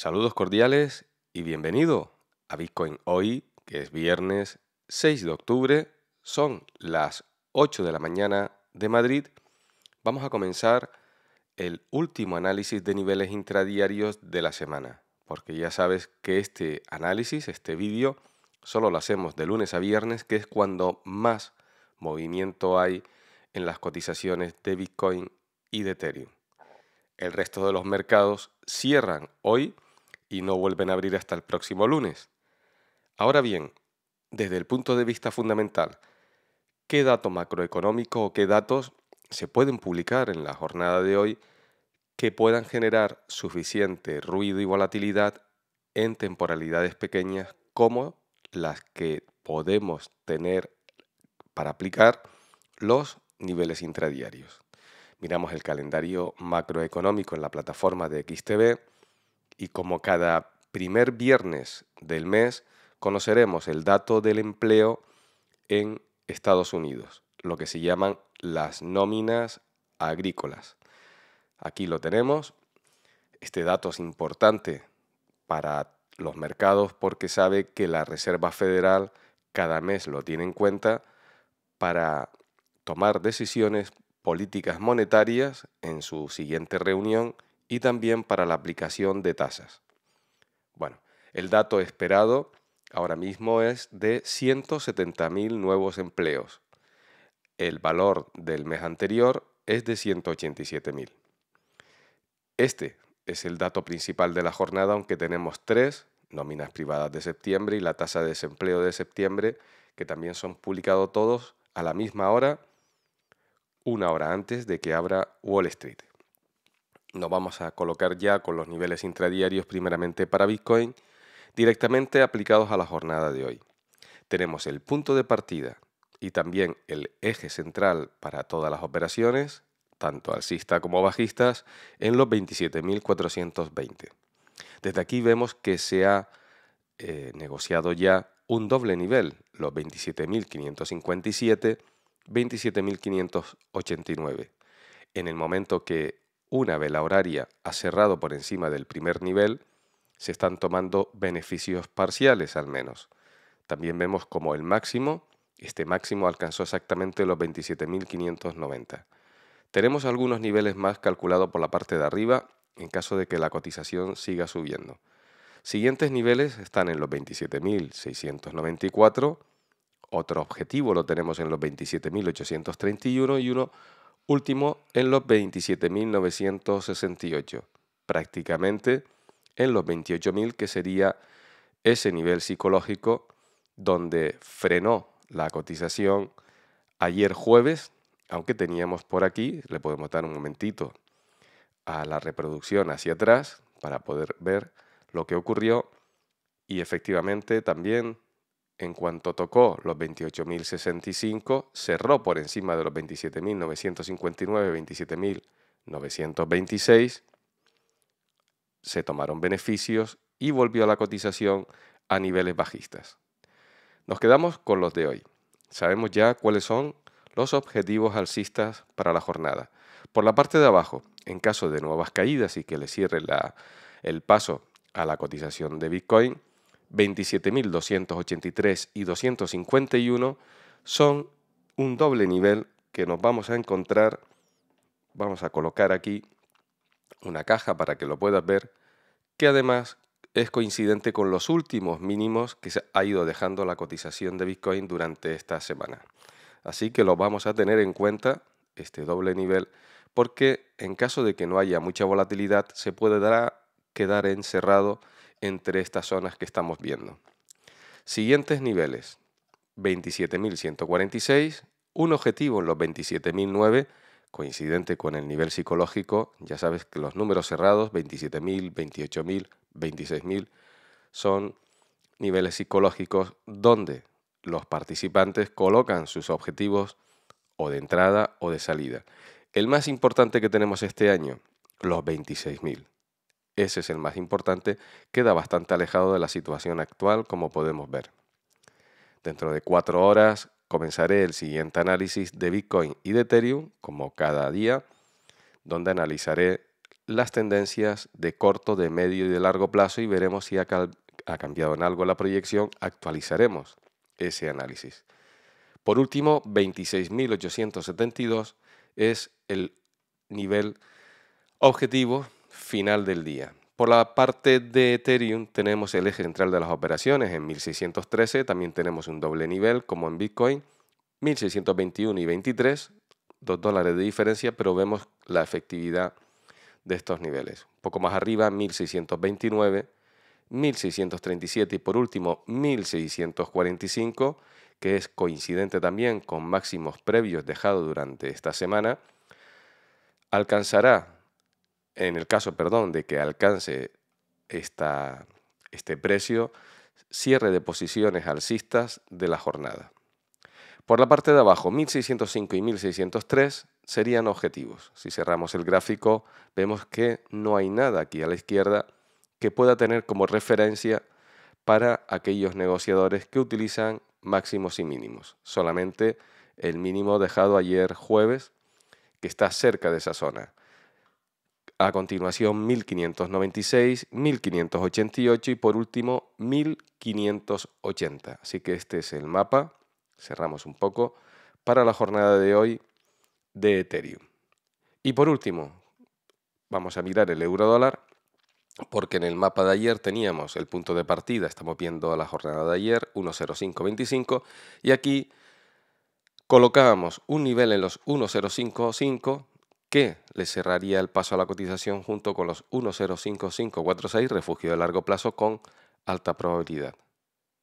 Saludos cordiales y bienvenido a Bitcoin hoy, que es viernes 6 de octubre, son las 8 de la mañana de Madrid. Vamos a comenzar el último análisis de niveles intradiarios de la semana, porque ya sabes que este análisis, este vídeo, solo lo hacemos de lunes a viernes, que es cuando más movimiento hay en las cotizaciones de Bitcoin y de Ethereum. El resto de los mercados cierran hoy y no vuelven a abrir hasta el próximo lunes. Ahora bien, desde el punto de vista fundamental, ¿qué dato macroeconómico o qué datos se pueden publicar en la jornada de hoy que puedan generar suficiente ruido y volatilidad en temporalidades pequeñas como las que podemos tener para aplicar los niveles intradiarios? Miramos el calendario macroeconómico en la plataforma de XTB y como cada primer viernes del mes conoceremos el dato del empleo en Estados Unidos, lo que se llaman las nóminas agrícolas. Aquí lo tenemos. Este dato es importante para los mercados porque sabe que la Reserva Federal cada mes lo tiene en cuenta para tomar decisiones políticas monetarias en su siguiente reunión y también para la aplicación de tasas. Bueno, el dato esperado ahora mismo es de 170.000 nuevos empleos. El valor del mes anterior es de 187.000. Este es el dato principal de la jornada, aunque tenemos tres, nóminas privadas de septiembre y la tasa de desempleo de septiembre, que también son publicados todos a la misma hora, una hora antes de que abra Wall Street nos vamos a colocar ya con los niveles intradiarios primeramente para Bitcoin, directamente aplicados a la jornada de hoy. Tenemos el punto de partida y también el eje central para todas las operaciones, tanto alcista como bajistas, en los 27.420. Desde aquí vemos que se ha eh, negociado ya un doble nivel, los 27.557, 27.589. En el momento que una vela horaria ha cerrado por encima del primer nivel, se están tomando beneficios parciales al menos. También vemos como el máximo, este máximo alcanzó exactamente los 27.590. Tenemos algunos niveles más calculados por la parte de arriba en caso de que la cotización siga subiendo. Siguientes niveles están en los 27.694, otro objetivo lo tenemos en los 27.831 y uno último en los 27.968, prácticamente en los 28.000 que sería ese nivel psicológico donde frenó la cotización ayer jueves, aunque teníamos por aquí, le podemos dar un momentito a la reproducción hacia atrás para poder ver lo que ocurrió y efectivamente también en cuanto tocó los 28.065, cerró por encima de los 27.959, 27.926, se tomaron beneficios y volvió a la cotización a niveles bajistas. Nos quedamos con los de hoy. Sabemos ya cuáles son los objetivos alcistas para la jornada. Por la parte de abajo, en caso de nuevas caídas y que le cierre el paso a la cotización de Bitcoin, 27.283 y 251 son un doble nivel que nos vamos a encontrar. Vamos a colocar aquí una caja para que lo puedas ver, que además es coincidente con los últimos mínimos que se ha ido dejando la cotización de Bitcoin durante esta semana. Así que lo vamos a tener en cuenta, este doble nivel, porque en caso de que no haya mucha volatilidad, se puede dar quedar encerrado entre estas zonas que estamos viendo. Siguientes niveles. 27.146, un objetivo en los 27.009, coincidente con el nivel psicológico, ya sabes que los números cerrados, 27.000, 28.000, 26.000, son niveles psicológicos donde los participantes colocan sus objetivos o de entrada o de salida. El más importante que tenemos este año, los 26.000. Ese es el más importante, queda bastante alejado de la situación actual como podemos ver. Dentro de cuatro horas comenzaré el siguiente análisis de Bitcoin y de Ethereum, como cada día, donde analizaré las tendencias de corto, de medio y de largo plazo y veremos si ha, cambiado en algo la proyección, actualizaremos ese análisis. Por último, 26.872 es el nivel objetivo final del día. Por la parte de Ethereum tenemos el eje central de las operaciones en 1613, también tenemos un doble nivel como en Bitcoin, 1621 y 23, 2 dólares de diferencia, pero vemos la efectividad de estos niveles. Un poco más arriba, 1629, 1637 y por último 1645, que es coincidente también con máximos previos dejados durante esta semana, alcanzará en el caso, perdón, de que alcance este precio, cierre de posiciones alcistas de la jornada. Por la parte de abajo, 1605 y 1603 serían objetivos. Si cerramos el gráfico, vemos que no hay nada aquí a la izquierda que pueda tener como referencia para aquellos negociadores que utilizan máximos y mínimos. Solamente el mínimo dejado ayer jueves, que está cerca de esa zona a continuación 1596, 1588 y por último 1580. Así que este es el mapa, cerramos un poco, para la jornada de hoy de Ethereum. Y por último, vamos a mirar el euro dólar, porque en el mapa de ayer teníamos el punto de partida, estamos viendo la jornada de ayer, 1.0525, y aquí colocábamos un nivel en los 1.055 que le cerraría el paso a la cotización junto con los 105546 refugio de largo plazo con alta probabilidad.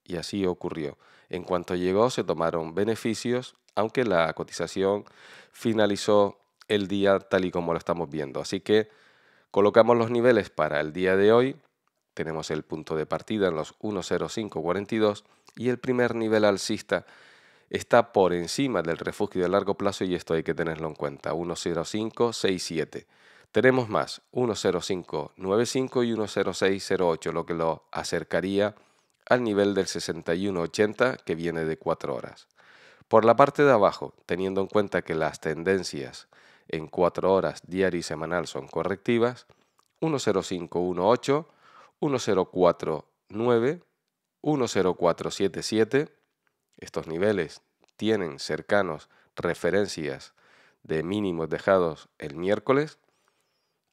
Y así ocurrió. En cuanto llegó se tomaron beneficios, aunque la cotización finalizó el día tal y como lo estamos viendo. Así que colocamos los niveles para el día de hoy. Tenemos el punto de partida en los 10542 y el primer nivel alcista está por encima del refugio de largo plazo y esto hay que tenerlo en cuenta, 10567. Tenemos más, 10595 y 10608, lo que lo acercaría al nivel del 6180 que viene de 4 horas. Por la parte de abajo, teniendo en cuenta que las tendencias en 4 horas diaria y semanal son correctivas, 10518, 1,049, 10477, estos niveles tienen cercanos referencias de mínimos dejados el miércoles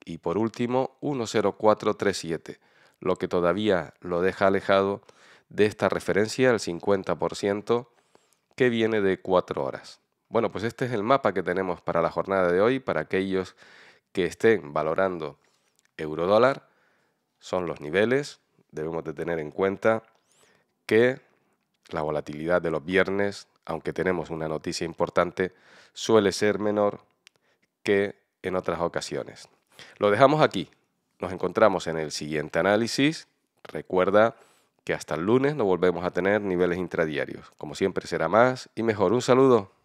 y por último 10437, lo que todavía lo deja alejado de esta referencia al 50% que viene de 4 horas. Bueno, pues este es el mapa que tenemos para la jornada de hoy para aquellos que estén valorando euro dólar, Son los niveles, debemos de tener en cuenta que la volatilidad de los viernes, aunque tenemos una noticia importante, suele ser menor que en otras ocasiones. Lo dejamos aquí. Nos encontramos en el siguiente análisis. Recuerda que hasta el lunes no volvemos a tener niveles intradiarios. Como siempre será más y mejor. Un saludo.